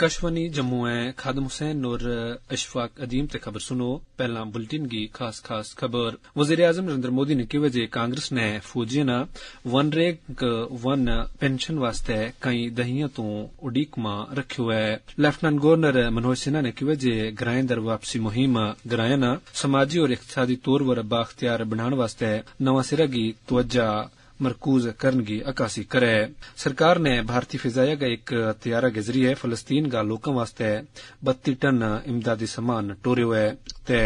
आकाशवाणी जम्मू ऐं खादम हुसैन और अशफाक अदीम ते खबर सुनो पहला बुलेटिन गी खास खास खबर वजीर आजम नरेंद्र मोदी ने कहा जे कांग्रेस नै फौजियें ना वन रैंक वन पेंशन वास्ते कई दहियां तो उडीकमा रखयो ऐ लेफ्टिनेंट गवर्नर मनोज सिन्हा ने कहा जे ग्राएं दर वापसी मुहिम ग्राएं ना समाजी और इकतसादी तौर पर बाख्तियार बनाने वास्ते नवां सिरा गी तवज्जा मरकूज करने की अक्सी करे सरकार ने भारतीय फिजाया का एक तैयारा के जरिए फलस्तीन का लोगों वास्ते बत्ती टन इमदादी सामान टोरे हुए ते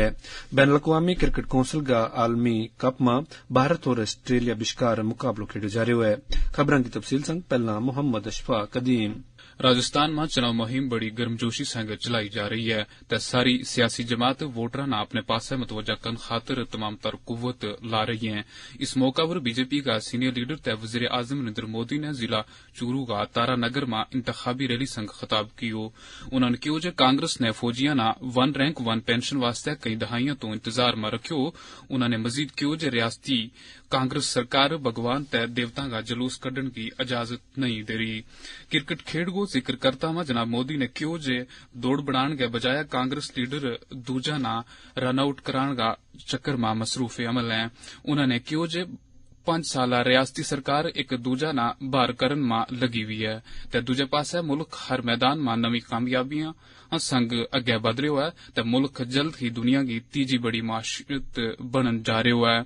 बैन अवी क्रिकेट कौंसिल का आलमी कप में भारत और आस्ट्रेलिया बिशकार मुकाबलों खेडे जा रहे हुए खबर की तफसील संग पहला मोहम्मद अशफाक कदीम राजस्थान में चुनाव मुहिम बड़ी गर्मजोशी संग चलाई जा रही है ते सारी सियासी जमात वोटर ना अपने पास मतवजा करने खातर तमाम तर कुवत ला रही है इस मौके पर बीजेपी का सीनियर लीडर ते वजीर आजम नरेंद्र मोदी ने जिला चूरू का तारानगर में इंतबी रैली संग खिताब कियो उन्होंने कहो जे कांग्रेस ने फौजिया ना वन रैंक वन पेंशन वास्ते कई दहाइयों तो इंतजार में रखियो उन्होंने मजीद कहो जे रियासती कांग्रेस सरकार भगवान ते देवता का जलूस कड्डन की इजाजत नहीं दे रही क्रिकेट खेड को जिक्र करता हुआ जनाब मोदी ने क्यों जे दौड़ बढ़ाने के बजाय कांग्रेस लीडर दूजा ना रनआउट कराने का चक्कर में मसरूफ अमल है उन्होंने क्यों जे ਪੰਜ ਸਾਲਾ ਰਿਆਸਤੀ ਸਰਕਾਰ ਇੱਕ ਦੂਜਾ ਨਾਲ ਬਾਹਰ ਕਰਨ ਮਾ ਲੱਗੀ ਹੋਈ पास ਤੇ ਦੂਜੇ ਪਾਸੇ ਮੁਲਕ ਹਰ ਮੈਦਾਨ ਮਾ ਨਵੀਂ ਕਾਮਯਾਬੀਆਂ ਸੰਗ ਅੱਗੇ ਵਧ ਰਿਹਾ ਹੈ ਤੇ ਮੁਲਕ ਜਲਦ ਹੀ ਦੁਨੀਆ ਦੀ ਤੀਜੀ ਬੜੀ ਮਾਸ਼ਤ ਬਣਨ ਜਾ ਰਿਹਾ ਹੈ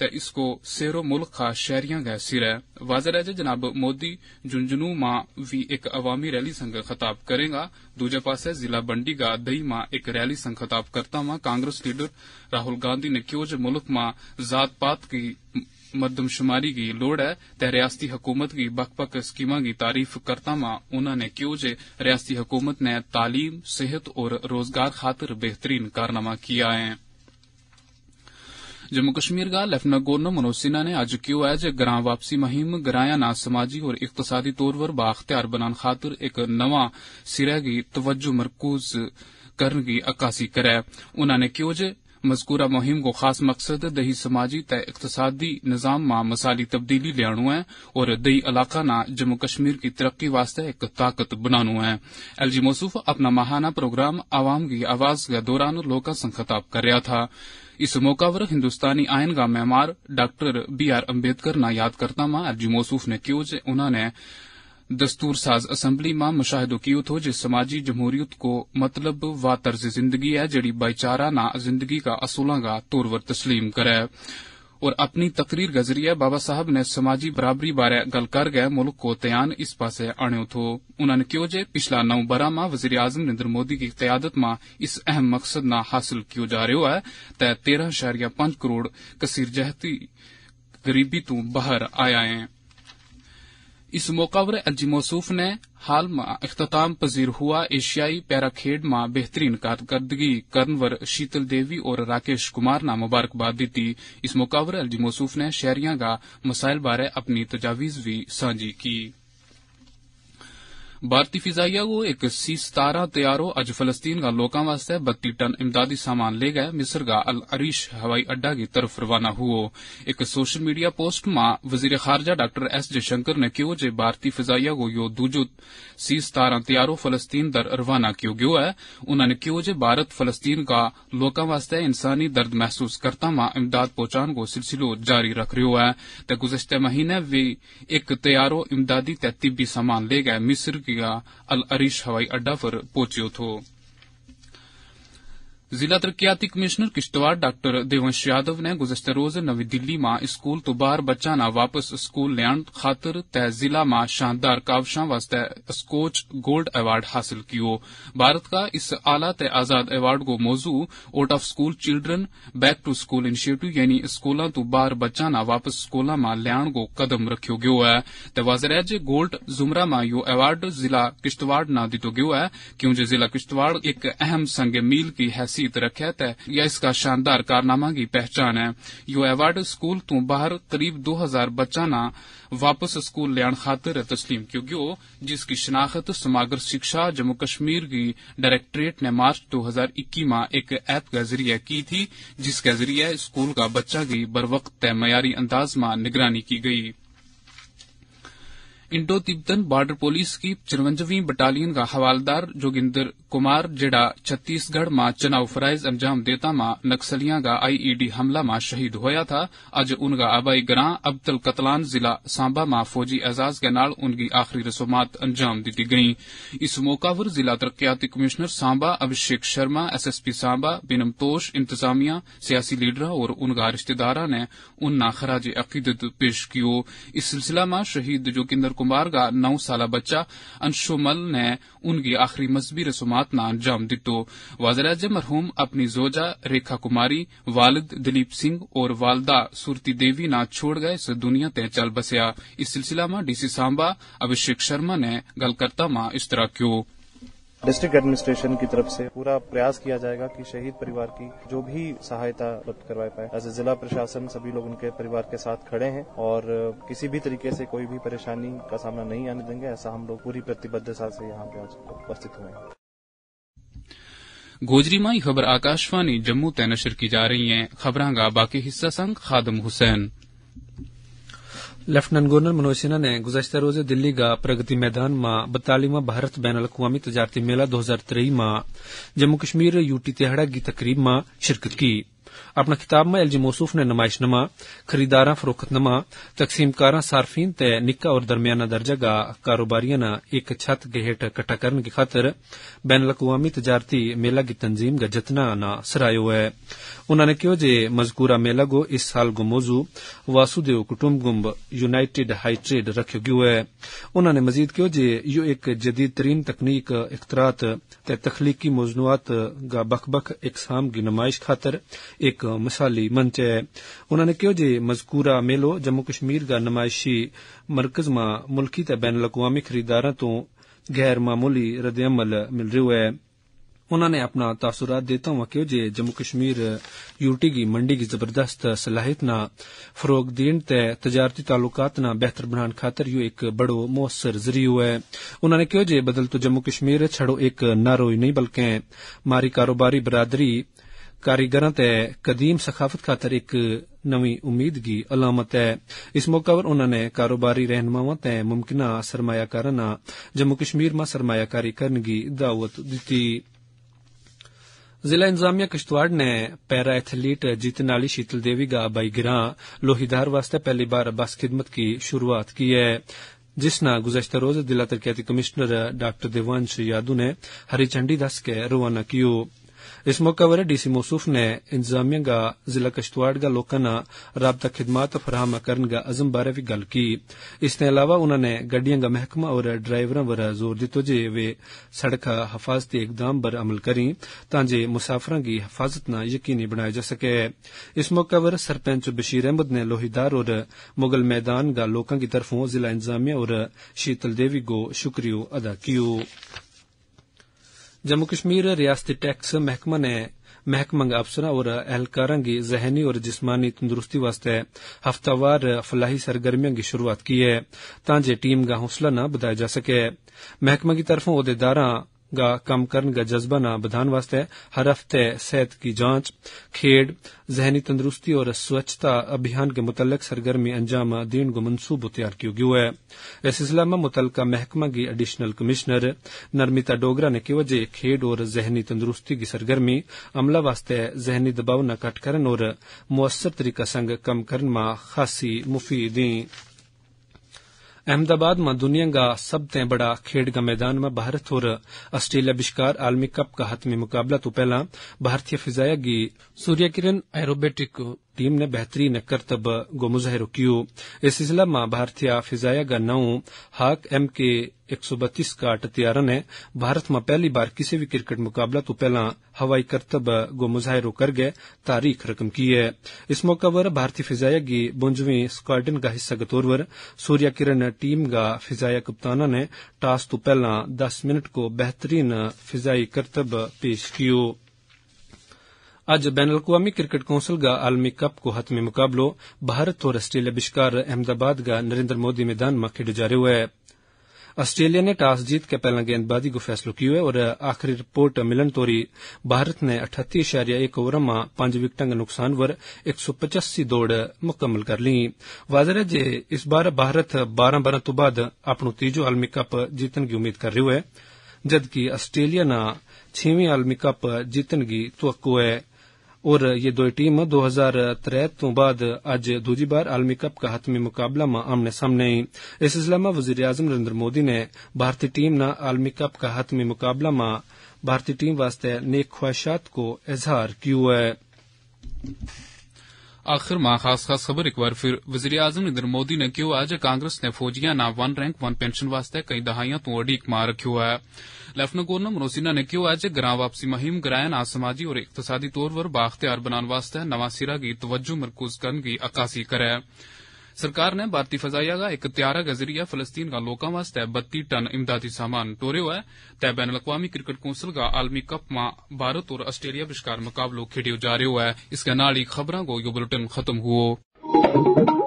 ते इसको सेरो मुल्क खा शहरियां गै है वाजर ऐ जे जनाब मोदी झुंझुनू मां भी एक अवामी रैली संग खताब करेगा दूजे पास जिला बंडी गा दई मां एक रैली संग खताब करता मां कांग्रेस लीडर राहुल गांधी ने क्यों जे मुल्क मां जात पात की मरदमशुमारी की लोड़ है ते रियासती हकूमत की बख बक स्कीम की तारीफ करता मां उन्होंने ने क्यो जे रियासती हकूमत ने तालीम सेहत और रोजगार खातर बेहतरीन कारनामा किया है जम्मू कश्मीर का लेफ्टिनेंट गवर्नर मनोज सिन्हा ने आज क्यों है जो ग्रां वापसी मुहिम ग्राया ना समाजी और इकतसादी तौर पर बाख्तियार बनाने खातर एक नवा सिरे की तवज्जो मरकूज करन दी अक्कासी करै मजकूरा मुहिम को खास मकसद दही समाजी त इकतसादी निज़ाम मां मसाली तब्दीली लियाणु है और दही इलाक़ा ना जम्मू कश्मीर की तरक्की वास्ते एक ताकत बनानु है एल जी मौसूफ अपना माहाना प्रोग्राम आवाम की आवाज़ के दौरान लोका संग खिताब कर रहा था इस मौका पर हिन्दुस्तानी आयन का मेमार डॉ बी आर अम्बेडकर ना याद करता मां एल जी मौसूफ ने क्यों उन्होंने दस्तूर साज असम्बली मां मुशाहिदो कयो थो जे समाजी जमहूरियत को मतलब वा तर्ज जिंदगी है जहिड़ी भाईचारा ना जिंदगी का असूलों का तौर वर तस्लीम करे और अपनी तकरीर का जरिए बाबा साहब ने समाजी बराबरी बारे गल कर गए मुल्क को तयान इस पासे आने थो उन्होंने कहो जे पिछला नौ बरह मां वजीर आजम नरेंद्र मोदी की क्यादत मां इस अहम मकसद ना हासिल कियो जा रो है त तेरह शहरिया पांच करोड़ कसीर जहती गरीबी तू बाहर आया है इस पर अलजी मौसूफ ने हाल में अख्ताम पजीर हुआ एशियाई पैरा खेड में बेहतरीन कारकर्दगी कर्नवर शीतल देवी और राकेश कुमार ने मुबारकबाद दी इस मौकावर जी मौसूफ ने शहरिया का मसाइल बारे अपनी तजावीज भी सांझी कीं भारतीय फिजाइया को एक सी सतारा हो अज फलस्तीन का लोगों वास्ते बत्ती टन इमदादी सामान ले गए मिस्र का अल अरीश हवाई अड्डा की तरफ रवाना हुआ एक सोशल मीडिया पोस्ट मां वजीर खारजा डॉ एस जयशंकर ने कहो जे भारतीय फिजाइया को यो दूजो सी सतारा हो फलस्तीन दर रवाना कियो गयो है उन्होंने कहो जे भारत फलस्तीन का लोगों वास्ते इंसानी दर्द महसूस करता मां इमदाद पहुंचाने को सिलसिलो जारी रख रो है ते गुजश्ते महीने वे एक हो इमदादी तिब्बी सामान ले गए मिस्र अल अरीश हवाई अड्डा पर पहुंचो तो थो जिला ਤਰੱਕੀਆਤੀ कमीशनर किश्तवाड़ डॉ देवंश यादव ने ਗੁਜ਼ਸ਼ਤੇ रोज नवी दिल्ली ਮਾਂ ਸਕੂਲ तो ਬਾਹਰ ਬੱਚਾ ना वापस ਸਕੂਲ ਲਿਆਣ ਖਾਤਰ ਤੈ जिला ਮਾਂ शानदार ਕਾਵਸ਼ਾਂ ਵਾਸਤੇ ਸਕੋਚ गोल्ड अवार्ड हासिल कियो भारत का इस आला तय आजाद अवार्ड को मौजू out of school children back to school initiative यानी स्कूलों तो बाहर बच्चा ना वापस स्कूलों मा लियाण को कदम रखो गयो है ते वाजर है जे गोल्ड जुमरा मा यो अवार्ड जिला किश्तवाड़ ना दितो गयो है क्योंकि जिला किश्तवाड़ एक अहम संग मील की हैसियत ਸੁਰਜੀਤ ਰੱਖਿਆ ਤੈ यह इसका शानदार कारनामा की पहचान है यो अवार्ड स्कूल तू बाहर करीब 2000 बच्चा ना वापस स्कूल लियाण खातर तस्लीम कियो गयो जिसकी शिनाख्त समाग्र शिक्षा जम्मू कश्मीर की डायरेक्टरेट ने मार्च 2021 में एक ऐप के जरिये की थी जिसके जरिये स्कूल का बच्चा की बरवक्त तय मयारी अंदाज में निगरानी की गई इंडो तिब्बतन बॉर्डर पुलिस की चिरवंजवीं बटालियन का हवालदार जोगिंदर कुमार जिड़ा छत्तीसगढ़ में चुनाव फराइज अंजाम देता में नक्सलियां का आईईडी हमला मां शहीद होया था अज उनका आबाई ग्रां अब्दुल कतलान जिला सांबा में फौजी एजाज के नाल उनकी आखिरी रसूमात अंजाम दी गई इस मौका पर जिला तरक्याती कमिश्नर सांबा अभिषेक शर्मा एसएसपी सांबा बिनमतोष इंतजामिया सियासी लीडर और उनका रिश्तेदारा ने उन्ना खराज अकीदत पेश कियो इस सिलसिला में शहीद जोगिंदर कुमार का नौ साल बच्चा अंशुमल ने उनकी आखिरी मजहबी रसूमात न अंजाम दित्तो वजर अजम मरहूम अपनी जोजा रेखा कुमारी वालिद दिलीप सिंह और वालदा सुरती देवी न छोड़ गए इस दुनिया ते चल बसया इस सिलसिला में डीसी सांबा अभिषेक शर्मा ने गलकर्ता में इस तरह क्यों डिस्ट्रिक्ट एडमिनिस्ट्रेशन की तरफ से पूरा प्रयास किया जाएगा कि शहीद परिवार की जो भी सहायता उपलब्ध करवाए पाए एज ए जिला प्रशासन सभी लोग उनके परिवार के साथ खड़े हैं और किसी भी तरीके से कोई भी परेशानी का सामना नहीं आने देंगे ऐसा हम लोग पूरी प्रतिबद्धता से यहाँ पे उपस्थित हुए हैं माई खबर आकाशवाणी जम्मू ते नशर की जा रही है खबर का बाकी हिस्सा संघ खादम हुसैन लेफ्टिनेंट गवर्नर मनोज सिन्हा ने गुजशत रोज दिल्ली का प्रगति मैदान में बतालीवा भारत बैन अवी तजारती मेला दो हजार तेरह में जम्मू कश्मीर यूटी तिहाड़ा की तकरीब में शिरकत की अपना खिताब में एलजी मौसूफ ने नमा खरीदारा नमा तकसीमकारा सार्फिन ते निक्का और दरमियाना दर्जा का कारोबारियों ने एक छत के हेठ इकट्ठा करने की खातर बैन अवी तजारती मेला की तंजीम का जतना न सराय है उन्होंने कहा जे मजकूरा मेला गो इस साल गो मौजू वासुदेव कुटुम्ब गुम्ब यूनाइटेड हाई ट्रेड रखे गयो है उन्होंने मजीद कहा जे यो एक जदीद तरीन तकनीक इख्तरात तखलीकी मजनूआत का बख बख इकसाम की नुमाइश खातर ਇੱਕ ਮਿਸਾਲੀ ਮੰਚ ਹੈ ਉਹਨਾਂ ਨੇ ਕਿਹਾ ਜੇ ਮਜ਼ਕੂਰਾ ਮੇਲੋ ਜੰਮੂ ਕਸ਼ਮੀਰ ਦਾ ਨਮਾਇਸ਼ੀ ਮਰਕਜ਼ ਮਾ ਮੁਲਕੀ ਤੇ ਬੈਨਲਕਵਾਮੀ ਖਰੀਦਾਰਾਂ ਤੋਂ ਗੈਰ ਮਾਮੂਲੀ ਰਦਿਅਮਲ ਮਿਲ ਰਿਹਾ ਹੈ उन्होंने अपना तासुरात देता हुआ क्यों जे जम्मू कश्मीर यूटी की मंडी की जबरदस्त सलाहियत न फरोग देन ते तजारती तालुकात न बेहतर बनाने खातर यू एक बड़ो मुसर जरियो है उन्होंने क्यों जे बदल तो जम्मू कश्मीर छड़ो एक नारो ही नहीं बल्कि मारी कारोबारी बरादरी कारीगर ते कदीम सखाफत खातर एक नवीं उम्मीद की अलामत है इस मौके पर उन्ना ने कारोबारी रहनुमा ते मुमकिना सरमायाकारां ना जम्मू कश्मीर मां सरमायाकारी करन गी दावत दित्ती जिला इंतजामिया किश्तवाड़ ने पैरा एथलीट जित्तने आली शीतल देवी गा बाई ग्रां लोहीदार वास्तै पैहली बार बस खिदमत की शुरूआत की है जिस ना गुजश्ता रोज जिला तरक्याती कमिशनर डा देवांश यादू ने हरी झंडी दस्स के रवाना कीता इस मौके पर डीसी मौसूफ ने इंतजामिया का जिला किश्तवाड़ का लोगों ना राबता खिदमात फराहम करने का अजम बारे भी गल की इस अलावा उन्होंने गड्डियां का महकमा और ड्राइवर पर जोर दिता जे वे सड़क हफाजती इकदाम पर अमल करें तां मुसाफर की हिफाजत न यकीनी बनाया जा सके इस मौके पर सरपंच बशीर अहमद ने लोहीदार और मुगल मैदान का लोगों की तरफों जिला इंतजामिया और शीतल देवी को शुक्रियो अदा किया जम्मू कश्मीर रियासती टैक्स महकमा ने मैहकमंग अफसरों और एहलकारों की जहनी और जिस्मानी तंदरूस्ती वास्ते हफ्तावार फलाही सरगर्मियों की शुरूआत की है तां टीम का हौसला न बदाया जा सके महकमा की तरफों ओहदेदारें ਗਾ ਕੰਮ ਕਰਨ ਦਾ ਜਜ਼ਬਾ ਨਾ ਵਧਾਉਣ ਵਾਸਤੇ ਹਰ ਹਫਤੇ सेहत की जांच खेड जहनी तंदुरुस्ती और स्वच्छता अभियान के मुतलक सरगर्मी अंजाम देने को मनसूबो तैयार कियो गयो है इस सिलसिला में मुतलका महकमा की एडिशनल कमिश्नर नर्मिता डोगरा ने कहा जे खेड और जहनी तंदरूस्ती की सरगर्मी अमला वास्ते जहनी दबाव न घट करन और मुअसर तरीका संग कम करने में खासी मुफीद हैं अहमदाबाद में दुनिया का सबते बड़ा खेड का मैदान में भारत और आस्ट्रेलिया बिशकार आलमी कप का हतमी मुकाबला तो पहला भारतीय फिजाया की सूर्या किरण एरोबेटिक टीम ने बेहतरीन करतब गो मुजाहिर कियो इस सिलसिला में भारतीय फिजाया का नौ हाक एम के एक सौ बत्तीस का टतियारा ने भारत में पहली बार किसी भी क्रिकेट मुकाबला तो पहला हवाई करतब गो मुजाहिर कर गए तारीख रकम की है इस मौके पर भारतीय फिजाया की बुंजवीं स्क्वाडन का हिस्सा के तौर पर सूर्या किरण टीम का फिजाया कप्ताना ने टॉस तो पहला दस मिनट को बेहतरीन फिजाई करतब पेश किया आज बैन में क्रिकेट कौंसिल का आलमी कप को हतमी मुकाबलो भारत और आस्ट्रेलिया बिश्कार अहमदाबाद ग नरेंद्र मोदी मैदान में खेडो जा रहा है आस्ट्रेलिया ने टॉस जीत के पहला गेंदबाजी को फैसलो कियो है और आखिरी रिपोर्ट मिलन तोरी भारत ने अठती इशारिया एक ओवर में पांच विकटा का नुकसान वर एक सौ पचासी दौड़ मुकम्मल कर ली वाजर है जे इस बार भारत बारह बारह तो बाद अपनो तीजो आलमी कप जीतने की उम्मीद कर रही है जबकि आस्ट्रेलिया न छवीं आलमी कप जीतने की तो है और ये दो टीम 2003 तो बाद आज दूजी बार आलमी कप का हतमी मुकाबला में आमने सामने आई इस सिलसिला में वजीर आजम नरेन्द्र मोदी ने भारतीय टीम ने आलमी कप का हतमी मुकाबला में भारतीय टीम वास्ते नेक ख्वाहिशात को इजहार किया है आखिर मां खास खास खबर एक बार फिर वजीर आजम नरेंद्र मोदी ने कहो आज कांग्रेस ने फौजिया ना वन रैंक वन पेंशन वास्ते कई दहाइया तू अडीक मार रखियो है लेफ्टिनेंट गवर्नर मनोज सिन्हा ने कहा आज ग्रां वापसी मुहिम ग्रायन आ समाजी और इकतसादी तौर पर बाख्तियार बनाने वास्ते नवा सिरा की तवज्जो मरकूज करने की अकासी करे सरकार ने भारतीय फजाइया एक त्यारा के जरिए फलस्तीन का लोगों वास्ते बत्ती टन इमदादी सामान तोरे ऐ तय बैन अवी क्रिकेट कौंसिल का आलमी कप मां भारत और आस्ट्रेलिया बश्कार मुकाबलो खेडियो जा रयो है इसके नाल ही खबरों को यो बुलेटिन खत्म हुआ